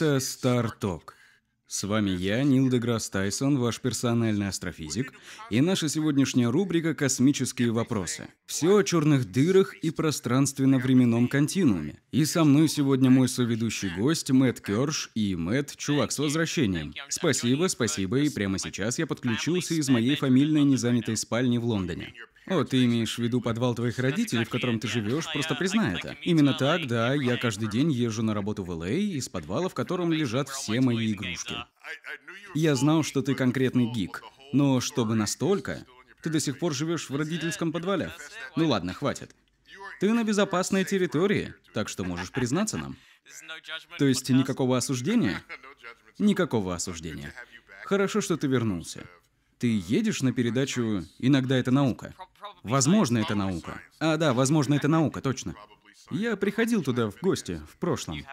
Это старток. С вами я, Нил Деграсс Тайсон, ваш персональный астрофизик, и наша сегодняшняя рубрика «Космические вопросы». Все о черных дырах и пространственно-временном континууме. И со мной сегодня мой соведущий гость Мэтт Керш и Мэтт, чувак, с возвращением. Спасибо, спасибо, и прямо сейчас я подключился из моей фамильной незанятой спальни в Лондоне. О, ты имеешь в виду подвал твоих родителей, в котором ты живешь, просто признай это. Именно так, да, я каждый день езжу на работу в Л.А. из подвала, в котором лежат все мои игрушки. Я знал, что ты конкретный гик, но чтобы настолько, ты до сих пор живешь в родительском подвале. Ну ладно, хватит. Ты на безопасной территории, так что можешь признаться нам. То есть никакого осуждения? Никакого осуждения. Хорошо, что ты вернулся. Ты едешь на передачу «Иногда это наука». Возможно, это наука. А, да, возможно, это наука, точно. Я приходил туда в гости в прошлом.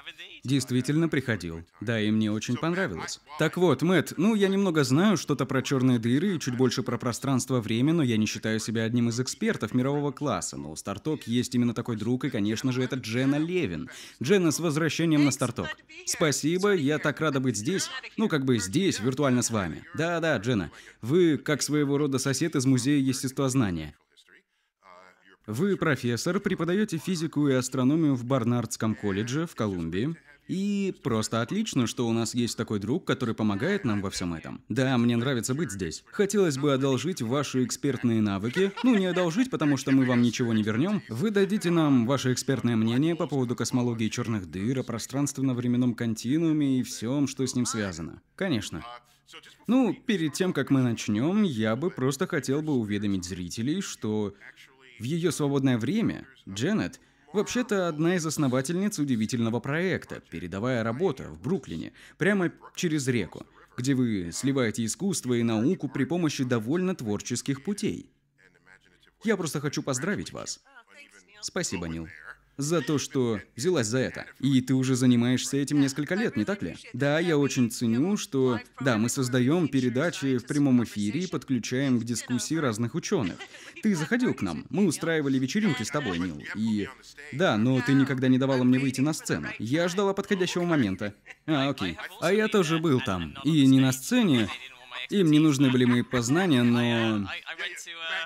Действительно приходил. Да, и мне очень понравилось. Так вот, Мэтт, ну я немного знаю что-то про черные дыры и чуть больше про пространство-время, но я не считаю себя одним из экспертов мирового класса. Но у Старток есть именно такой друг, и, конечно же, это Джена Левин. Джена, с возвращением на Старток. Спасибо, я так рада быть здесь. Ну, как бы здесь, виртуально с вами. Да-да, Джена, вы как своего рода сосед из Музея естествознания. Вы профессор, преподаете физику и астрономию в Барнардском колледже в Колумбии. И просто отлично, что у нас есть такой друг, который помогает нам во всем этом. Да, мне нравится быть здесь. Хотелось бы одолжить ваши экспертные навыки. Ну, не одолжить, потому что мы вам ничего не вернем. Вы дадите нам ваше экспертное мнение по поводу космологии черных дыр, о пространственно-временном континууме и всем, что с ним связано. Конечно. Ну, перед тем, как мы начнем, я бы просто хотел бы уведомить зрителей, что в ее свободное время Дженнет вообще-то одна из основательниц удивительного проекта «Передовая работа» в Бруклине, прямо через реку, где вы сливаете искусство и науку при помощи довольно творческих путей. Я просто хочу поздравить вас. Спасибо, Нил за то, что взялась за это. И ты уже занимаешься этим несколько лет, не так ли? Да, я очень ценю, что... Да, мы создаем передачи в прямом эфире и подключаем к дискуссии разных ученых. Ты заходил к нам. Мы устраивали вечеринки с тобой, Нил. И... Да, но ты никогда не давала мне выйти на сцену. Я ждала подходящего момента. А, окей. А я тоже был там. И не на сцене, им не нужны были мои познания, но...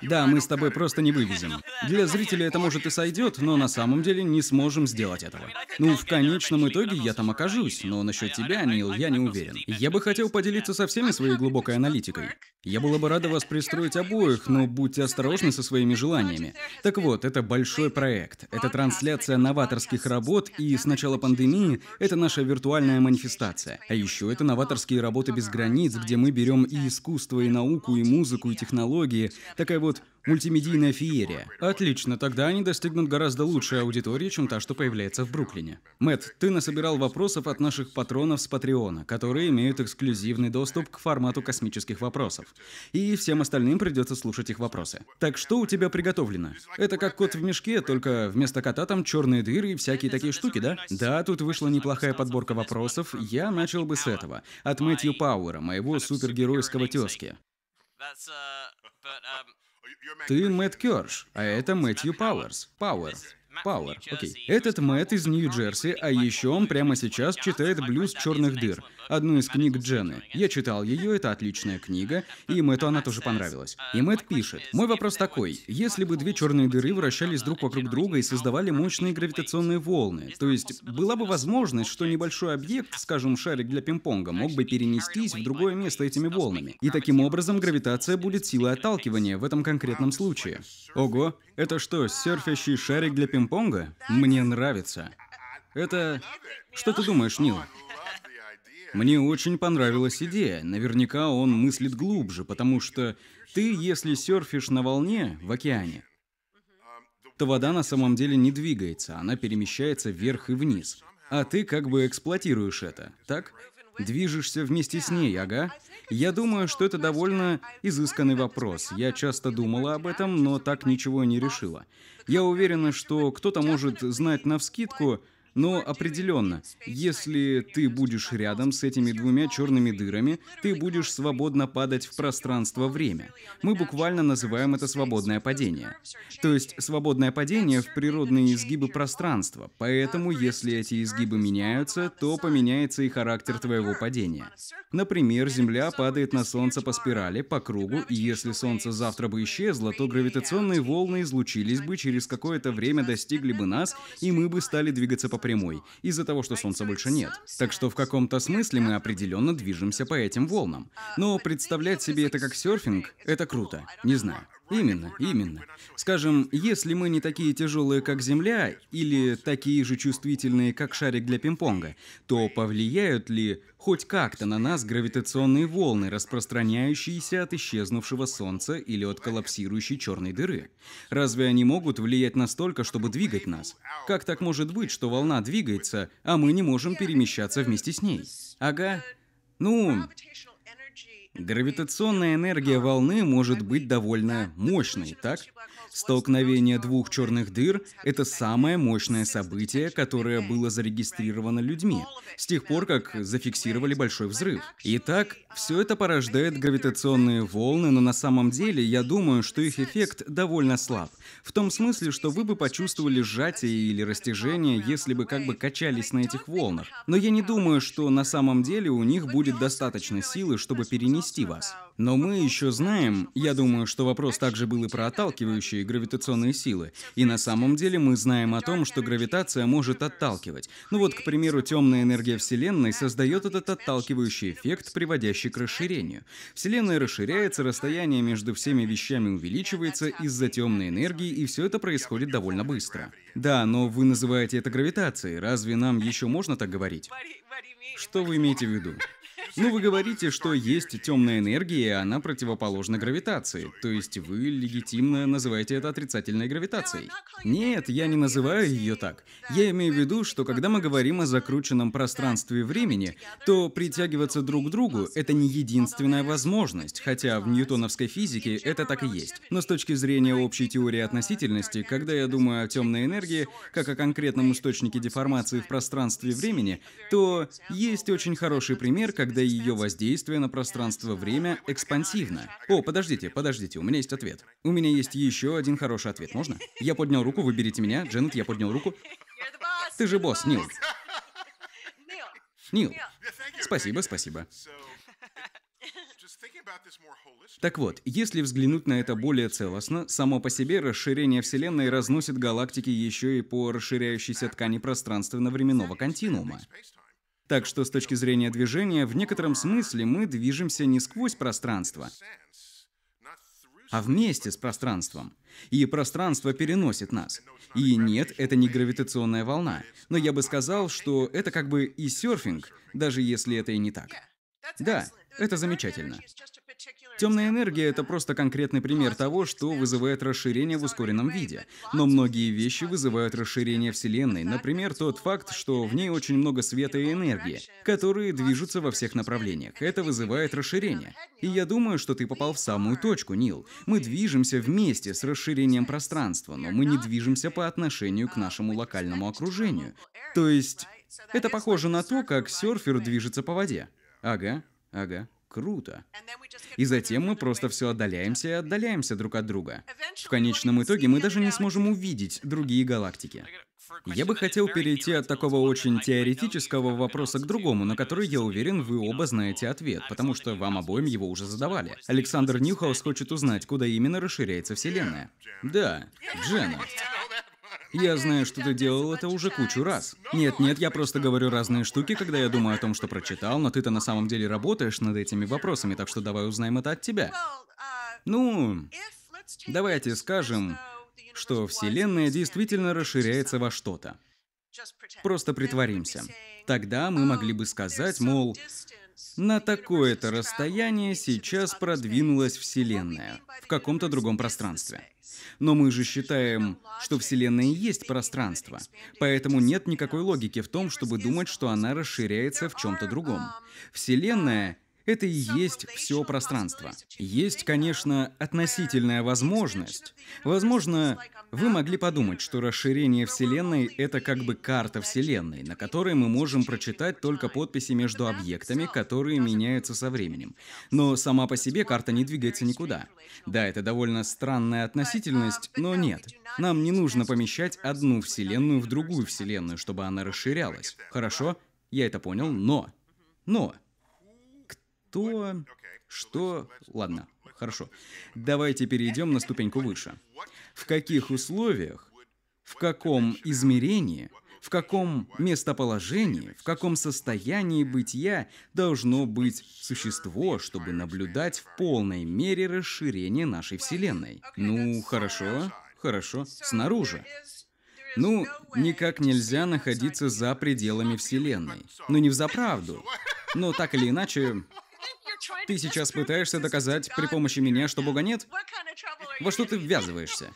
Да, мы с тобой просто не вывезем. Для зрителей это может и сойдет, но на самом деле не сможем сделать этого. Ну, в конечном итоге я там окажусь, но насчет тебя, Нил, я не уверен. Я бы хотел поделиться со всеми своей глубокой аналитикой. Я была бы рада вас пристроить обоих, но будьте осторожны со своими желаниями. Так вот, это большой проект. Это трансляция новаторских работ, и с начала пандемии это наша виртуальная манифестация. А еще это новаторские работы без границ, где мы берем и искусство, и науку, и музыку, и технологии. Такая вот Мультимедийная феерия. Отлично, тогда они достигнут гораздо лучшей аудитории, чем та, что появляется в Бруклине. Мэтт, ты насобирал вопросов от наших патронов с Патреона, которые имеют эксклюзивный доступ к формату космических вопросов. И всем остальным придется слушать их вопросы. Так что у тебя приготовлено? Это как кот в мешке, только вместо кота там черные дыры и всякие такие штуки, да? Да, тут вышла неплохая подборка вопросов, я начал бы с этого. От Мэтью Пауэра, моего супергеройского тезки. Uh, um, oh, Ты Мэтт Керш, а это Мэтью Пауэрс. Пауэрс. Пауэр, окей. Этот Мэтт из Нью-Джерси, а еще он прямо сейчас читает «Блюз черных дыр» одну из книг Дженны. Я читал ее, это отличная книга, и Мэтту она тоже понравилась. И э, Мэтт пишет, мой вопрос такой, если бы две черные дыры вращались друг вокруг друга и создавали мощные гравитационные волны, то есть была бы возможность, что небольшой объект, скажем, шарик для пинг-понга, мог бы перенестись в другое место этими волнами. И таким образом гравитация будет силой отталкивания в этом конкретном случае. Ого, это что, серфящий шарик для пинг-понга? Мне нравится. Это... Что ты думаешь, Нил? Мне очень понравилась идея. Наверняка он мыслит глубже, потому что ты, если серфишь на волне в океане, то вода на самом деле не двигается, она перемещается вверх и вниз. А ты как бы эксплуатируешь это, так? Движешься вместе с ней, ага? Я думаю, что это довольно изысканный вопрос. Я часто думала об этом, но так ничего не решила. Я уверена, что кто-то может знать навскидку, но определенно, если ты будешь рядом с этими двумя черными дырами, ты будешь свободно падать в пространство-время. Мы буквально называем это свободное падение. То есть свободное падение в природные изгибы пространства. Поэтому, если эти изгибы меняются, то поменяется и характер твоего падения. Например, Земля падает на Солнце по спирали, по кругу, и если Солнце завтра бы исчезло, то гравитационные волны излучились бы, через какое-то время достигли бы нас, и мы бы стали двигаться по прямой, из-за того, что Солнца больше нет. Так что в каком-то смысле мы определенно движемся по этим волнам. Но uh, представлять себе это как серфинг – это круто. Не знаю. Именно, именно. Скажем, если мы не такие тяжелые, как Земля, или такие же чувствительные, как шарик для пинг-понга, то повлияют ли хоть как-то на нас гравитационные волны, распространяющиеся от исчезнувшего Солнца или от коллапсирующей черной дыры? Разве они могут влиять настолько, чтобы двигать нас? Как так может быть, что волна двигается, а мы не можем перемещаться вместе с ней? Ага. Ну, Гравитационная энергия волны может быть довольно мощной, так? Столкновение двух черных дыр – это самое мощное событие, которое было зарегистрировано людьми с тех пор, как зафиксировали большой взрыв. Итак, все это порождает гравитационные волны, но на самом деле я думаю, что их эффект довольно слаб. В том смысле, что вы бы почувствовали сжатие или растяжение, если бы как бы качались на этих волнах. Но я не думаю, что на самом деле у них будет достаточно силы, чтобы перенести вас. Но мы еще знаем, я думаю, что вопрос также был и про отталкивающие гравитационные силы. И на самом деле мы знаем о том, что гравитация может отталкивать. Ну вот, к примеру, темная энергия Вселенной создает этот отталкивающий эффект, приводящий к расширению. Вселенная расширяется, расстояние между всеми вещами увеличивается из-за темной энергии, и все это происходит довольно быстро. Да, но вы называете это гравитацией. Разве нам еще можно так говорить? Что вы имеете в виду? Ну, вы говорите, что есть темная энергия, и она противоположна гравитации. То есть вы легитимно называете это отрицательной гравитацией. Нет, я не называю ее так. Я имею в виду, что когда мы говорим о закрученном пространстве времени, то притягиваться друг к другу — это не единственная возможность, хотя в ньютоновской физике это так и есть. Но с точки зрения общей теории относительности, когда я думаю о темной энергии, как о конкретном источнике деформации в пространстве времени, то есть очень хороший пример, когда когда ее воздействие на пространство-время экспансивно. О, подождите, подождите, у меня есть ответ. У меня есть еще один хороший ответ, можно? Я поднял руку, выберите меня. Дженнет, я поднял руку. Ты же босс, Нил. Нил. Спасибо, спасибо. Так вот, если взглянуть на это более целостно, само по себе расширение Вселенной разносит галактики еще и по расширяющейся ткани пространственно-временного континуума. Так что с точки зрения движения, в некотором смысле мы движемся не сквозь пространство, а вместе с пространством. И пространство переносит нас. И нет, это не гравитационная волна. Но я бы сказал, что это как бы и серфинг, даже если это и не так. Да, это замечательно. Темная энергия — это просто конкретный пример того, что вызывает расширение в ускоренном виде. Но многие вещи вызывают расширение Вселенной. Например, тот факт, что в ней очень много света и энергии, которые движутся во всех направлениях. Это вызывает расширение. И я думаю, что ты попал в самую точку, Нил. Мы движемся вместе с расширением пространства, но мы не движемся по отношению к нашему локальному окружению. То есть, это похоже на то, как серфер движется по воде. Ага, ага круто. И затем мы просто все отдаляемся и отдаляемся друг от друга. В конечном итоге мы даже не сможем увидеть другие галактики. Я бы хотел перейти от такого очень теоретического вопроса к другому, на который, я уверен, вы оба знаете ответ, потому что вам обоим его уже задавали. Александр Ньюхаус хочет узнать, куда именно расширяется Вселенная. Да, Джена. Я знаю, что ты делал это уже кучу раз. Нет, нет, я просто говорю разные штуки, когда я думаю о том, что прочитал, но ты-то на самом деле работаешь над этими вопросами, так что давай узнаем это от тебя. Ну, давайте скажем, что Вселенная действительно расширяется во что-то. Просто притворимся. Тогда мы могли бы сказать, мол, на такое-то расстояние сейчас продвинулась Вселенная в каком-то другом пространстве. Но мы же считаем, что Вселенная и есть пространство. Поэтому нет никакой логики в том, чтобы думать, что она расширяется в чем-то другом. Вселенная — это и есть все пространство. Есть, конечно, относительная возможность. Возможно, вы могли подумать, что расширение Вселенной — это как бы карта Вселенной, на которой мы можем прочитать только подписи между объектами, которые меняются со временем. Но сама по себе карта не двигается никуда. Да, это довольно странная uh, относительность, но нет. Нам не нужно помещать одну Вселенную в другую Вселенную, чтобы она расширялась. Хорошо? Я это понял, но... Но то, что... Ладно, хорошо. Давайте перейдем на ступеньку выше. В каких условиях, в каком измерении, в каком местоположении, в каком состоянии бытия должно быть существо, чтобы наблюдать в полной мере расширение нашей Вселенной? Ну, хорошо, хорошо, снаружи. Ну, никак нельзя находиться за пределами Вселенной. Ну, не в заправду. Но так или иначе, ты сейчас пытаешься доказать при помощи меня, что Бога нет? Во что ты ввязываешься?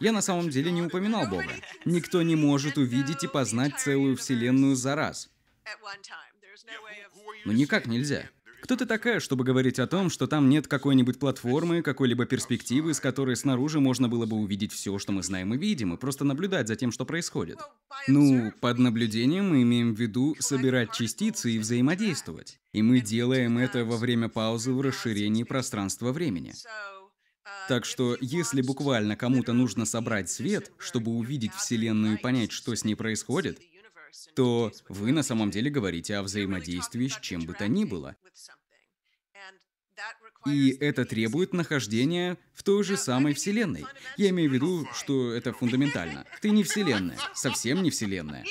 Я на самом деле не упоминал Бога. Никто не может увидеть и познать целую вселенную за раз. Но никак нельзя. Кто ты такая, чтобы говорить о том, что там нет какой-нибудь платформы, какой-либо перспективы, с которой снаружи можно было бы увидеть все, что мы знаем и видим, и просто наблюдать за тем, что происходит? Ну, под наблюдением мы имеем в виду собирать частицы и взаимодействовать. И мы делаем это во время паузы в расширении пространства-времени. Так что, если буквально кому-то нужно собрать свет, чтобы увидеть Вселенную и понять, что с ней происходит, то вы на самом деле говорите о взаимодействии с чем бы то ни было. И это требует нахождения в той же самой Вселенной. Я имею в виду, что это фундаментально. Ты не Вселенная, совсем не Вселенная.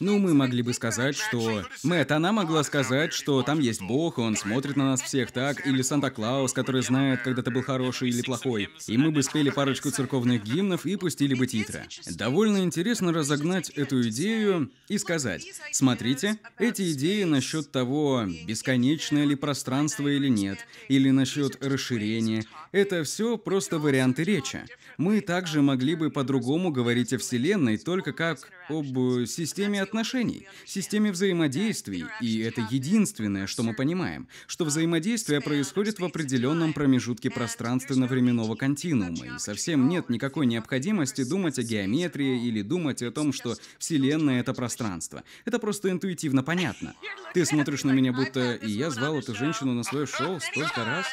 Ну, мы могли бы сказать, что... Мэтт, она могла сказать, что там есть Бог, он смотрит на нас всех так, или Санта-Клаус, который знает, когда ты был хороший или плохой. И мы бы спели парочку церковных гимнов и пустили бы титры. Довольно интересно разогнать эту идею и сказать, смотрите, эти идеи насчет того, бесконечное ли пространство или нет, или насчет расширения это все просто варианты речи. Мы также могли бы по-другому говорить о Вселенной, только как об э, системе отношений, системе взаимодействий, и это единственное, что мы понимаем, что взаимодействие происходит в определенном промежутке пространственно-временного континуума, и совсем нет никакой необходимости думать о геометрии или думать о том, что Вселенная — это пространство. Это просто интуитивно понятно. Ты смотришь на меня, будто и я звал эту женщину на свое шоу столько раз.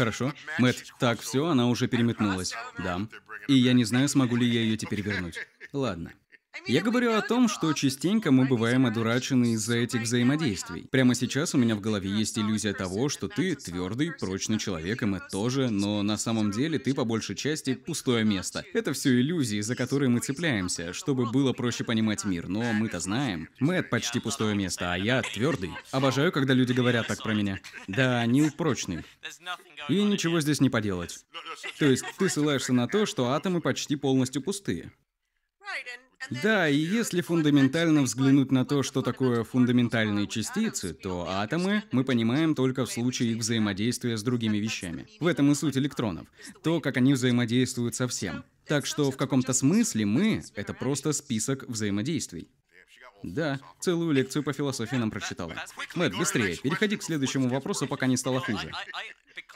Хорошо. Мэтт, так, все, она уже переметнулась. Да. И я не знаю, смогу ли я ее теперь вернуть. Ладно. Я говорю о том, что частенько мы бываем одурачены из-за этих взаимодействий. Прямо сейчас у меня в голове есть иллюзия того, что ты твердый, прочный человек, и мы тоже, но на самом деле ты по большей части пустое место. Это все иллюзии, за которые мы цепляемся, чтобы было проще понимать мир, но мы-то знаем. Мэтт почти пустое место, а я твердый. Обожаю, когда люди говорят так про меня. Да, Нил прочный. И ничего здесь не поделать. То есть ты ссылаешься на то, что атомы почти полностью пустые. Да, и если фундаментально взглянуть на то, что такое фундаментальные частицы, то атомы мы понимаем только в случае их взаимодействия с другими вещами. В этом и суть электронов. То, как они взаимодействуют со всем. Так что в каком-то смысле мы — это просто список взаимодействий. Да, целую лекцию по философии нам прочитала. Мэтт, быстрее, переходи к следующему вопросу, пока не стало хуже.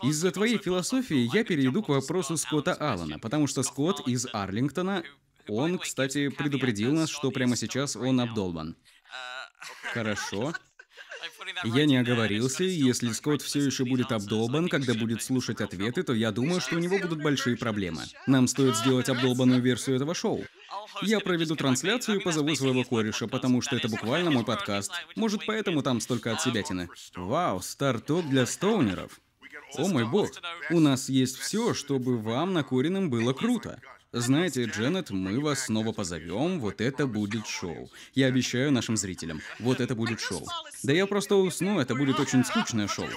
Из-за твоей философии я перейду к вопросу Скотта Аллана, потому что Скотт из Арлингтона он, кстати, предупредил нас, что прямо сейчас он обдолбан. А, Хорошо. Я не оговорился, если Скотт все еще будет обдолбан, когда будет слушать ответы, то я думаю, что у него будут большие проблемы. Нам стоит сделать обдолбанную версию этого шоу. Я проведу трансляцию и позову своего кореша, потому что это буквально мой подкаст. Может, поэтому там столько отсебятины. Вау, старток для стоунеров. О мой бог, у нас есть все, чтобы вам на накуренным было круто. Знаете, Дженнет, мы вас снова позовем, вот это будет шоу. Я обещаю нашим зрителям, вот это будет шоу. Да я просто усну, это будет очень скучное шоу.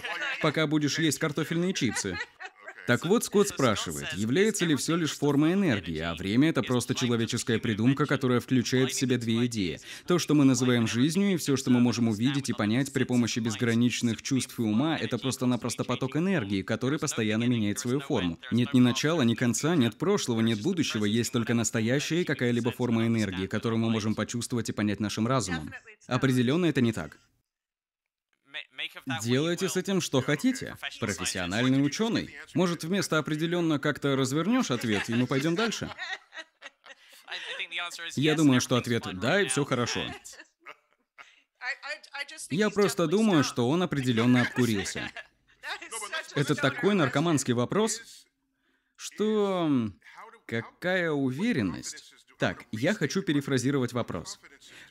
Пока будешь есть картофельные чипсы. Так вот, Скотт спрашивает, является ли все лишь формой энергии, а время — это просто человеческая придумка, которая включает в себя две идеи. То, что мы называем жизнью, и все, что мы можем увидеть и понять при помощи безграничных чувств и ума, это просто-напросто поток энергии, который постоянно меняет свою форму. Нет ни начала, ни конца, нет прошлого, нет будущего, есть только настоящее и какая-либо форма энергии, которую мы можем почувствовать и понять нашим разумом. Определенно это не так. Делайте с этим что хотите. Профессиональный ученый. Может, вместо определенно как-то развернешь ответ, и мы пойдем дальше? Я думаю, что ответ «да» и все хорошо. Я просто думаю, что он определенно обкурился. Это такой наркоманский вопрос, что... Какая уверенность? Так, я хочу перефразировать вопрос.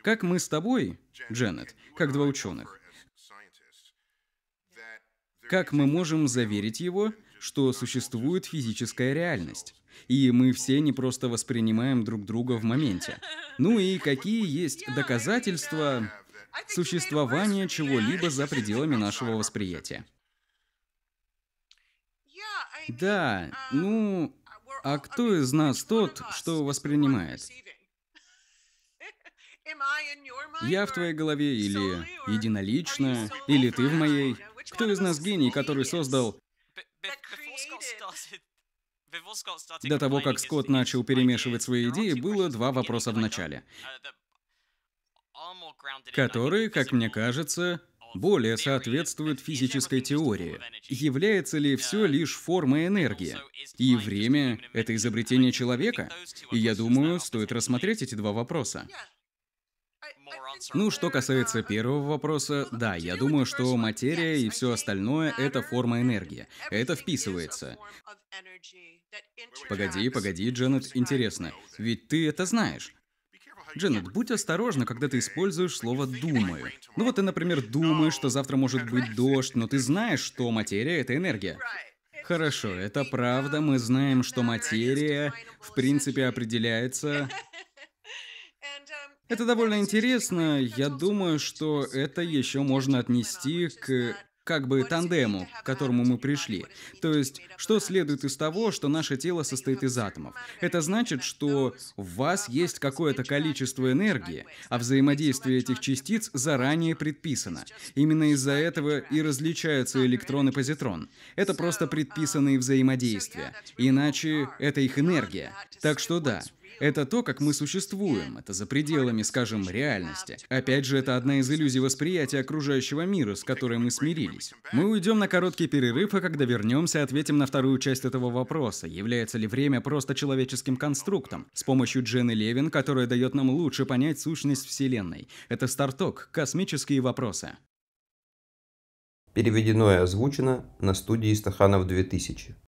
Как мы с тобой, Дженнет, как два ученых, как мы можем заверить его, что существует физическая реальность? И мы все не просто воспринимаем друг друга в моменте. Ну и какие есть доказательства существования чего-либо за пределами нашего восприятия? Да, ну, а кто из нас тот, что воспринимает? Я в твоей голове или единолично, или ты в моей? Кто из нас гений, который создал... До того, как Скотт начал перемешивать свои идеи, было два вопроса в начале, которые, как мне кажется, более соответствуют физической теории. Является ли все лишь формой энергии? И время — это изобретение человека? И я думаю, стоит рассмотреть эти два вопроса. Ну, что касается первого вопроса, да, я думаю, что материя и все остальное — это форма энергии. Это вписывается. Погоди, погоди, Дженнет, интересно. Ведь ты это знаешь. Дженнет, будь осторожна, когда ты используешь слово «думаю». Ну вот ты, например, думаешь, что завтра может быть дождь, но ты знаешь, что материя — это энергия. Хорошо, это правда, мы знаем, что материя, в принципе, определяется это довольно интересно. Я думаю, что это еще можно отнести к как бы тандему, к которому мы пришли. То есть, что следует из того, что наше тело состоит из атомов? Это значит, что в вас есть какое-то количество энергии, а взаимодействие этих частиц заранее предписано. Именно из-за этого и различаются электрон и позитрон. Это просто предписанные взаимодействия. Иначе это их энергия. Так что да, это то, как мы существуем. Это за пределами, скажем, реальности. Опять же, это одна из иллюзий восприятия окружающего мира, с которой мы смирились. Мы уйдем на короткий перерыв, а когда вернемся, ответим на вторую часть этого вопроса. Является ли время просто человеческим конструктом? С помощью Джены Левин, которая дает нам лучше понять сущность Вселенной. Это Старток. Космические вопросы. Переведено и озвучено на студии Стаханов 2000.